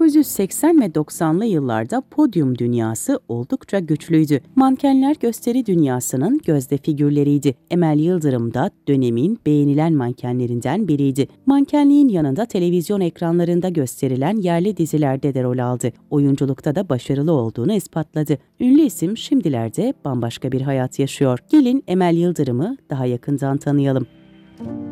1980 ve 90'lı yıllarda podyum dünyası oldukça güçlüydü. Mankenler gösteri dünyasının gözde figürleriydi. Emel Yıldırım da dönemin beğenilen mankenlerinden biriydi. Mankenliğin yanında televizyon ekranlarında gösterilen yerli dizilerde de rol aldı. Oyunculukta da başarılı olduğunu ispatladı. Ünlü isim şimdilerde bambaşka bir hayat yaşıyor. Gelin Emel Yıldırım'ı daha yakından tanıyalım. Müzik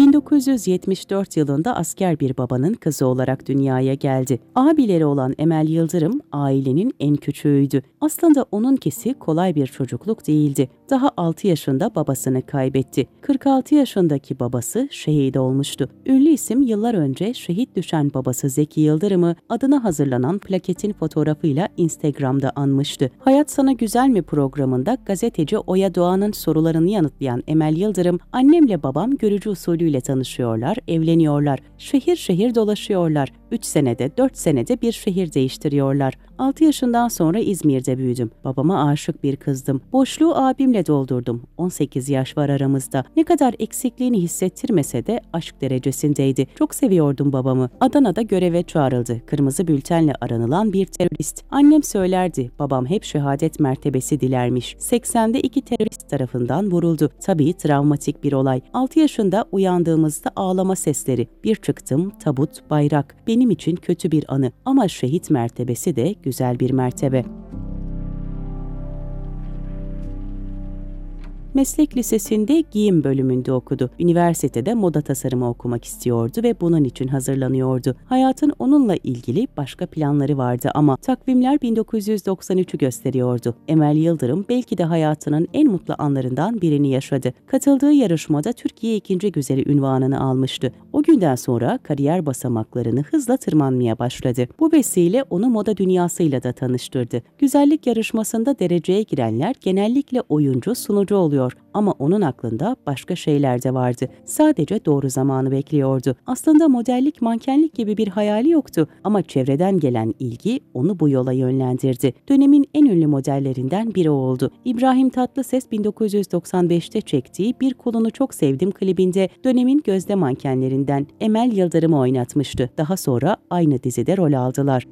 1974 yılında asker bir babanın kızı olarak dünyaya geldi. Abileri olan Emel Yıldırım ailenin en küçüğüydü. Aslında onunkisi kolay bir çocukluk değildi. Daha 6 yaşında babasını kaybetti. 46 yaşındaki babası şehit olmuştu. Ünlü isim yıllar önce şehit düşen babası Zeki Yıldırım'ı adına hazırlanan plaketin fotoğrafıyla Instagram'da anmıştı. Hayat Sana Güzel mi programında gazeteci Oya Doğan'ın sorularını yanıtlayan Emel Yıldırım, annemle babam görücü usulü ile tanışıyorlar, evleniyorlar, şehir şehir dolaşıyorlar. 3 senede, 4 senede bir şehir değiştiriyorlar. 6 yaşından sonra İzmir'de büyüdüm. Babama aşık bir kızdım. Boşluğu abimle doldurdum. 18 yaş var aramızda. Ne kadar eksikliğini hissettirmese de aşk derecesindeydi. Çok seviyordum babamı. Adana'da göreve çağrıldı. Kırmızı bültenle aranılan bir terörist. Annem söylerdi. Babam hep şehadet mertebesi dilermiş. 80'de iki terörist tarafından vuruldu. Tabii travmatik bir olay. 6 yaşında uyandığımızda ağlama sesleri. Bir çıktım, tabut, bayrak. Beni benim için kötü bir anı ama şehit mertebesi de güzel bir mertebe. Meslek Lisesi'nde giyim bölümünde okudu. Üniversitede moda tasarımı okumak istiyordu ve bunun için hazırlanıyordu. Hayatın onunla ilgili başka planları vardı ama takvimler 1993'ü gösteriyordu. Emel Yıldırım belki de hayatının en mutlu anlarından birini yaşadı. Katıldığı yarışmada Türkiye ikinci güzeli ünvanını almıştı. O günden sonra kariyer basamaklarını hızla tırmanmaya başladı. Bu vesile onu moda dünyasıyla da tanıştırdı. Güzellik yarışmasında dereceye girenler genellikle oyuncu, sunucu oluyor yapıyor ama onun aklında başka şeyler de vardı. Sadece doğru zamanı bekliyordu. Aslında modellik, mankenlik gibi bir hayali yoktu ama çevreden gelen ilgi onu bu yola yönlendirdi. Dönemin en ünlü modellerinden biri oldu. İbrahim Tatlıses 1995'te çektiği Bir Kolunu Çok Sevdim klibinde dönemin gözde mankenlerinden Emel Yıldırım'ı oynatmıştı. Daha sonra aynı dizide rol aldılar.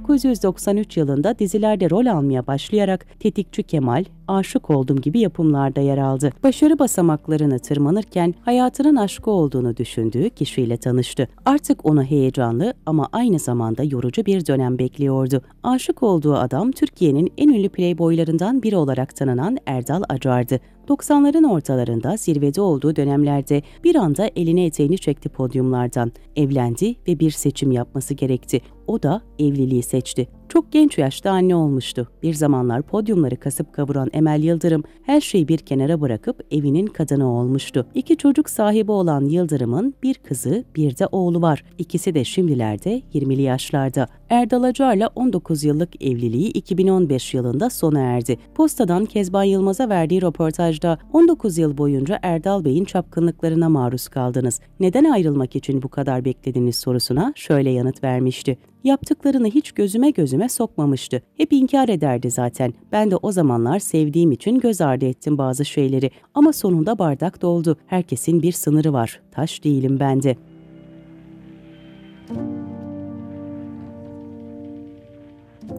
1993 yılında dizilerde rol almaya başlayarak Tetikçi Kemal, Aşık Oldum gibi yapımlarda yer aldı. Başarı basamaklarını tırmanırken hayatının aşkı olduğunu düşündüğü kişiyle tanıştı. Artık onu heyecanlı ama aynı zamanda yorucu bir dönem bekliyordu. Aşık olduğu adam Türkiye'nin en ünlü playboylarından biri olarak tanınan Erdal Acar'dı. 90'ların ortalarında zirvede olduğu dönemlerde bir anda eline eteğini çekti podyumlardan. Evlendi ve bir seçim yapması gerekti. O da evliliği seçti. Çok genç yaşta anne olmuştu. Bir zamanlar podyumları kasıp kavuran Emel Yıldırım her şeyi bir kenara bırakıp evinin kadını olmuştu. İki çocuk sahibi olan Yıldırım'ın bir kızı bir de oğlu var. İkisi de şimdilerde 20'li yaşlarda. Erdal Acar'la 19 yıllık evliliği 2015 yılında sona erdi. Posta'dan Kezban Yılmaz'a verdiği röportajda 19 yıl boyunca Erdal Bey'in çapkınlıklarına maruz kaldınız. Neden ayrılmak için bu kadar beklediniz sorusuna şöyle yanıt vermişti. Yaptıklarını hiç gözüme gözüme sokmamıştı. Hep inkar ederdi zaten. Ben de o zamanlar sevdiğim için göz ardı ettim bazı şeyleri. Ama sonunda bardak doldu. Herkesin bir sınırı var. Taş değilim ben de.''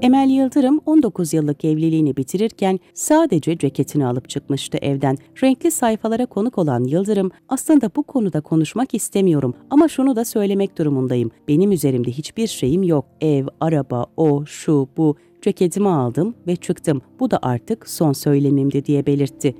Emel Yıldırım 19 yıllık evliliğini bitirirken sadece ceketini alıp çıkmıştı evden. Renkli sayfalara konuk olan Yıldırım, "Aslında bu konuda konuşmak istemiyorum ama şunu da söylemek durumundayım. Benim üzerimde hiçbir şeyim yok. Ev, araba, o, şu, bu ceketimi aldım ve çıktım. Bu da artık son söylemimdi diye belirtti.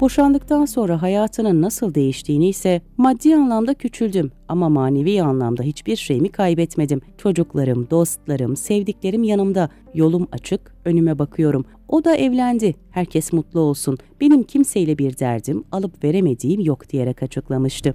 Boşandıktan sonra hayatının nasıl değiştiğini ise maddi anlamda küçüldüm ama manevi anlamda hiçbir şeyimi kaybetmedim. Çocuklarım, dostlarım, sevdiklerim yanımda. Yolum açık, önüme bakıyorum. O da evlendi. Herkes mutlu olsun. Benim kimseyle bir derdim, alıp veremediğim yok diyerek açıklamıştı.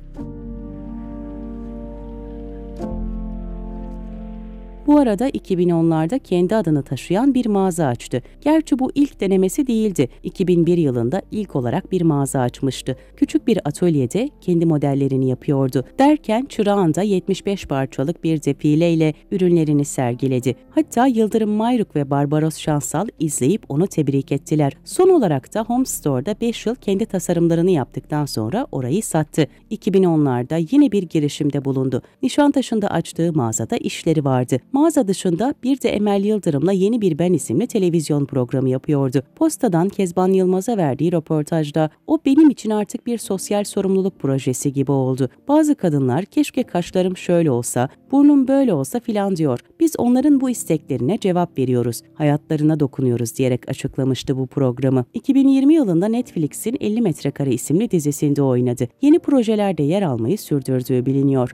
Bu arada 2010'larda kendi adını taşıyan bir mağaza açtı. Gerçi bu ilk denemesi değildi. 2001 yılında ilk olarak bir mağaza açmıştı. Küçük bir atölyede kendi modellerini yapıyordu. Derken çırağında 75 parçalık bir defile ile ürünlerini sergiledi. Hatta Yıldırım Mayruk ve Barbaros Şansal izleyip onu tebrik ettiler. Son olarak da Home Store'da 5 yıl kendi tasarımlarını yaptıktan sonra orayı sattı. 2010'larda yine bir girişimde bulundu. Nişantaşı'nda açtığı mağazada işleri vardı. Mağaza dışında bir de Emel Yıldırım'la Yeni Bir Ben isimli televizyon programı yapıyordu. Postadan Kezban Yılmaz'a verdiği röportajda o benim için artık bir sosyal sorumluluk projesi gibi oldu. Bazı kadınlar keşke kaşlarım şöyle olsa, burnum böyle olsa filan diyor. Biz onların bu isteklerine cevap veriyoruz, hayatlarına dokunuyoruz diyerek açıklamıştı bu programı. 2020 yılında Netflix'in 50 Metrekare isimli dizisinde oynadı. Yeni projelerde yer almayı sürdürdüğü biliniyor.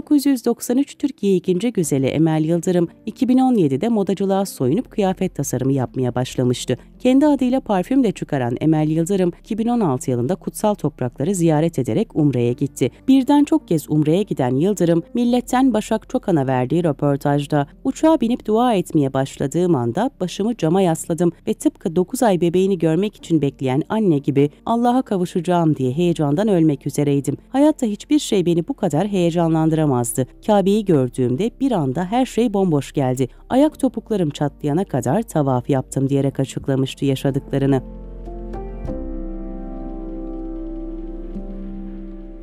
1993 Türkiye ikinci güzeli Emel Yıldırım 2017'de modacılığa soyunup kıyafet tasarımı yapmaya başlamıştı. Kendi adıyla parfüm de çıkaran Emel Yıldırım 2016 yılında kutsal toprakları ziyaret ederek Umre'ye gitti. Birden çok kez Umre'ye giden Yıldırım, Milletten Başak Çokan'a verdiği röportajda uçağa binip dua etmeye başladığım anda başımı cama yasladım ve tıpkı 9 ay bebeğini görmek için bekleyen anne gibi Allah'a kavuşacağım diye heyecandan ölmek üzereydim. Hayatta hiçbir şey beni bu kadar heyecanlandıramazdı. Kabe'yi gördüğümde bir anda her şey bomboş geldi. Ayak topuklarım çatlayana kadar tavaf yaptım diyerek açıklamış görmüştü yaşadıklarını.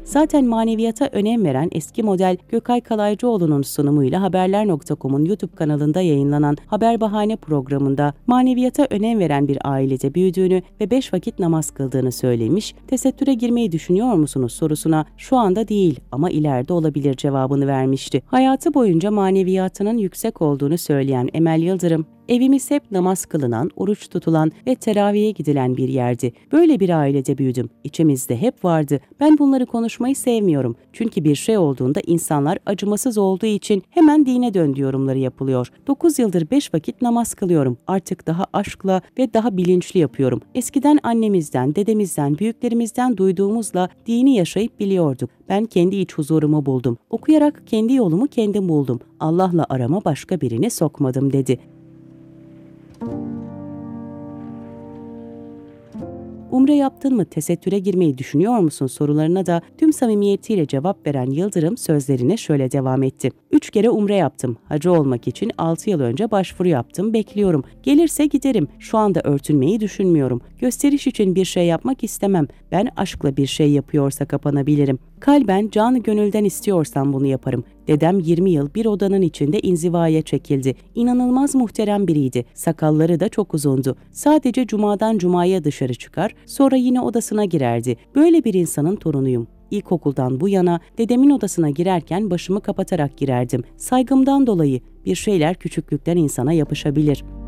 Zaten maneviyata önem veren eski model Gökay Kalaycıoğlu'nun sunumuyla Haberler.com'un YouTube kanalında yayınlanan Haber Bahane programında maneviyata önem veren bir ailede büyüdüğünü ve beş vakit namaz kıldığını söylemiş, tesettüre girmeyi düşünüyor musunuz sorusuna şu anda değil ama ileride olabilir cevabını vermişti. Hayatı boyunca maneviyatının yüksek olduğunu söyleyen Emel Yıldırım, Evimiz hep namaz kılınan, oruç tutulan ve teraviye gidilen bir yerdi. Böyle bir ailede büyüdüm. İçimizde hep vardı. Ben bunları konuşmayı sevmiyorum. Çünkü bir şey olduğunda insanlar acımasız olduğu için hemen dine döndü yorumları yapılıyor. 9 yıldır 5 vakit namaz kılıyorum. Artık daha aşkla ve daha bilinçli yapıyorum. Eskiden annemizden, dedemizden, büyüklerimizden duyduğumuzla dini yaşayıp biliyorduk. Ben kendi iç huzurumu buldum. Okuyarak kendi yolumu kendim buldum. Allah'la arama başka birini sokmadım dedi. umre yaptın mı, tesettüre girmeyi düşünüyor musun sorularına da tüm samimiyetiyle cevap veren Yıldırım sözlerine şöyle devam etti. Üç kere umre yaptım. Hacı olmak için 6 yıl önce başvuru yaptım, bekliyorum. Gelirse giderim. Şu anda örtünmeyi düşünmüyorum. Gösteriş için bir şey yapmak istemem. Ben aşkla bir şey yapıyorsa kapanabilirim. Kalben, canı gönülden istiyorsan bunu yaparım. Dedem 20 yıl bir odanın içinde inzivaya çekildi. İnanılmaz muhterem biriydi. Sakalları da çok uzundu. Sadece cumadan cumaya dışarı çıkar, sonra yine odasına girerdi. Böyle bir insanın torunuyum. İlkokuldan bu yana dedemin odasına girerken başımı kapatarak girerdim. Saygımdan dolayı bir şeyler küçüklükten insana yapışabilir.''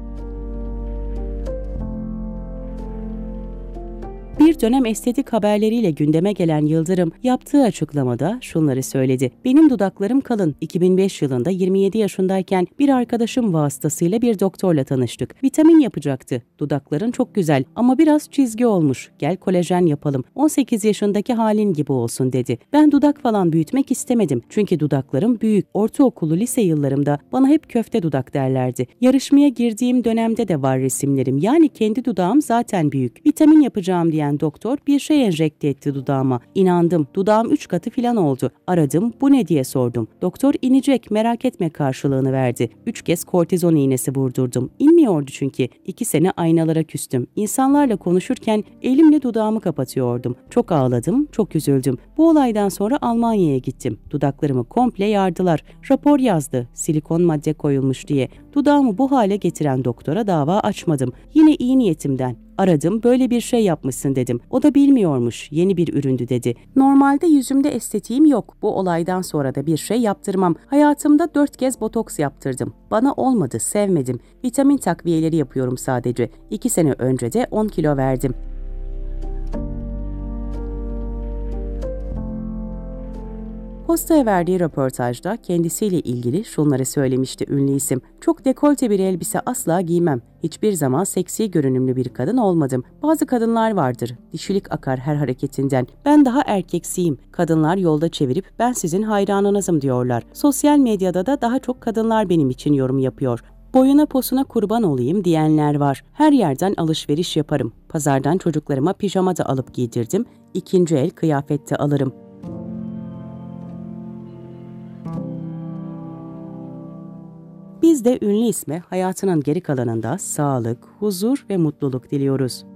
Bir dönem estetik haberleriyle gündeme gelen Yıldırım yaptığı açıklamada şunları söyledi. Benim dudaklarım kalın. 2005 yılında 27 yaşındayken bir arkadaşım vasıtasıyla bir doktorla tanıştık. Vitamin yapacaktı. Dudakların çok güzel ama biraz çizgi olmuş. Gel kolajen yapalım. 18 yaşındaki halin gibi olsun dedi. Ben dudak falan büyütmek istemedim. Çünkü dudaklarım büyük. Ortaokulu lise yıllarımda bana hep köfte dudak derlerdi. Yarışmaya girdiğim dönemde de var resimlerim. Yani kendi dudağım zaten büyük. Vitamin yapacağım diyen gelen doktor bir şey enjekte etti dudağıma. İnandım. Dudağım üç katı filan oldu. Aradım. Bu ne diye sordum. Doktor inecek merak etme karşılığını verdi. Üç kez kortizon iğnesi vurdurdum. İnmiyordu çünkü. İki sene aynalara küstüm. İnsanlarla konuşurken elimle dudağımı kapatıyordum. Çok ağladım, çok üzüldüm. Bu olaydan sonra Almanya'ya gittim. Dudaklarımı komple yardılar. Rapor yazdı. Silikon madde koyulmuş diye. Dudağımı bu hale getiren doktora dava açmadım. Yine iyi niyetimden. Aradım, böyle bir şey yapmışsın dedim. O da bilmiyormuş, yeni bir üründü dedi. Normalde yüzümde estetiğim yok. Bu olaydan sonra da bir şey yaptırmam. Hayatımda dört kez botoks yaptırdım. Bana olmadı, sevmedim. Vitamin takviyeleri yapıyorum sadece. İki sene önce de 10 kilo verdim. Posta'ya verdiği röportajda kendisiyle ilgili şunları söylemişti ünlü isim. Çok dekolte bir elbise asla giymem. Hiçbir zaman seksi görünümlü bir kadın olmadım. Bazı kadınlar vardır. Dişilik akar her hareketinden. Ben daha erkeksiyim. Kadınlar yolda çevirip ben sizin hayranınızım diyorlar. Sosyal medyada da daha çok kadınlar benim için yorum yapıyor. Boyuna posuna kurban olayım diyenler var. Her yerden alışveriş yaparım. Pazardan çocuklarıma pijama da alıp giydirdim. İkinci el kıyafette alırım. Biz de ünlü isme hayatının geri kalanında sağlık, huzur ve mutluluk diliyoruz.